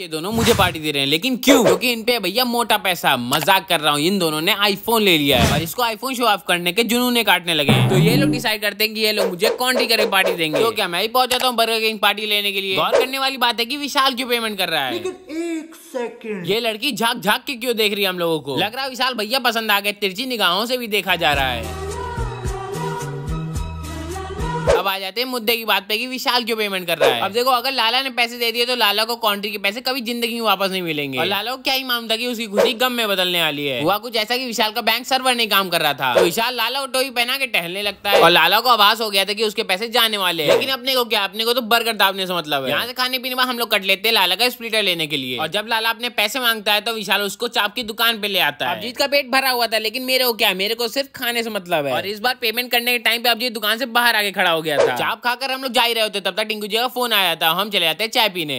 ये दोनों मुझे पार्टी दे रहे हैं लेकिन क्यों क्योंकि इन पे भैया मोटा पैसा मजाक कर रहा हूँ इन दोनों ने आईफोन ले लिया है और इसको आईफोन शो ऑफ करने के जुनून ने काटने लगे हैं तो ये लोग डिसाइड करते हैं कि ये लोग मुझे कौन टी करके पार्टी देंगे तो क्या मैं ही पहुंच जाता हूँ बर्गर किंग पार्टी लेने के लिए और करने वाली बात है की विशाल क्यों पेमेंट कर रहा है एक सेकेंड ये लड़की झाक झाक के क्यों देख रही है हम लोगों को लग रहा है विशाल भैया पसंद आ गए तिरछी निगाहों से भी देखा जा रहा है आ जाते हैं मुद्दे की बात पे कि विशाल क्यों पेमेंट कर रहा है अब देखो अगर लाला ने पैसे दे दिए तो लाला को कॉन्ट्री के पैसे कभी जिंदगी में वापस नहीं मिलेंगे और लाला को क्या ही मालूम की उसकी खुशी गम में बदलने वाली है हुआ कुछ ऐसा की विशाल का बैंक सर्वर नहीं काम कर रहा था तो विशाल लाला को टोई पहना के टहलने लगता है और लाला को आभास हो गया था की उसके पैसे जाने वाले लेकिन अपने को क्या अपने को तो बर्गर दाबने से मतलब है यहाँ से खाने पीने में हम लोग कट लेते हैं लाला का स्प्लिटर लेने के लिए और जब लाला अपने पैसे मांगता है तो विशाल उसको चाप की दुकान पे ले आता है अभिजीत का पेट भरा हुआ था लेकिन मेरे को क्या मेरे को सिर्फ खाने से मतलब है और इस बार पेमेंट करने के टाइम पे अभिजीत दुकान से बाहर आगे खड़ा हो गया था अच्छा। चाप खाकर हम लोग जा ही रहे होते तब तक टिंकू जी का फोन आया था हम चले जाते चाय पीने